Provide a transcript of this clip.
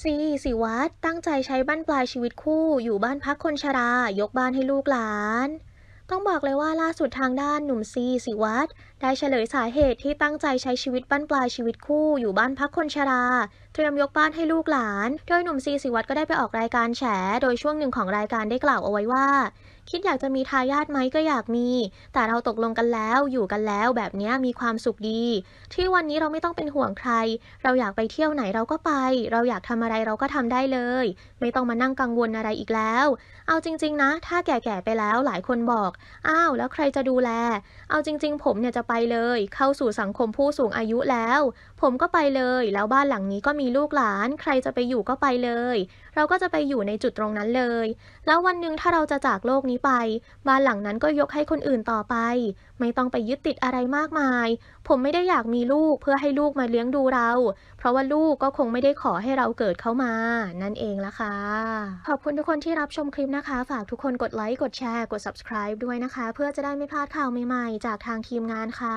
ซีสิวัตตั้งใจใช้บ้านปลายชีวิตคู่อยู่บ้านพักคนชรายกบ้านให้ลูกหลาน ต้องบอกเลยว่าล่าสุดทางด้านหนุ่มซีสิวัตได้เฉลยสาเหตุที่ตั้งใจใช้ชีวิตบ้านปลายชีวิตคู่อยู่บ้านพักคนชราเตรียมยกบ้านให้ลูกหลาน โดยหนุ่มซีสิวัตก็ได้ไปออกรายการแฉโดยช่วงหนึ่งของรายการได้กล่าวเอาไว้ว่าคิดอยากจะมีทายาทไหมก็อยากมี แต่เราตกลงกันแล้ว อยู่กันแล้วแบบนี้มีความสุขดี ที่วันนี้เราไม่ต้องเป็นห่วงใคร เราอยากไปเที่ยวไหนเราก็ไป เราอยากทำอะไรเราก็ทำได้เลย ไม่ต้องมานั่งกังวลอะไรอีกแล้ว เอาจริง ๆนะ ถ้าแก่ๆไปแล้วหลายคนบอกอ้าว แล้วใครจะดูแลเอาจริง ๆ ผมเนี่ยจะไปเลย เข้าสู่สังคมผู้สูงอายุแล้ว ผมก็ไปเลย แล้วบ้านหลังนี้ก็มีลูกหลาน ใครจะไปอยู่ก็ไปเลย เราก็จะไปอยู่ในจุดตรงนั้นเลย แล้ววันหนึ่งถ้าเราจะจากโลกนี้ี้ไปบ้านหลังนั้นก็ยกให้คนอื่นต่อไปไม่ต้องไปยึดติดอะไรมากมาย ผมไม่ได้อยากมีลูกเพื่อให้ลูกมาเลี้ยงดูเราเพราะว่าลูกก็คงไม่ได้ขอให้เราเกิดเข้ามา นั่นเองละค่ะขอบคุณทุกคนที่รับชมคลิปนะคะฝากทุกคนกดไลค์กดแชร์กด subscribe ด้วยนะคะ เพื่อจะได้ไม่พลาดข่าวใหม่ๆจากทางทีมงานค่ะ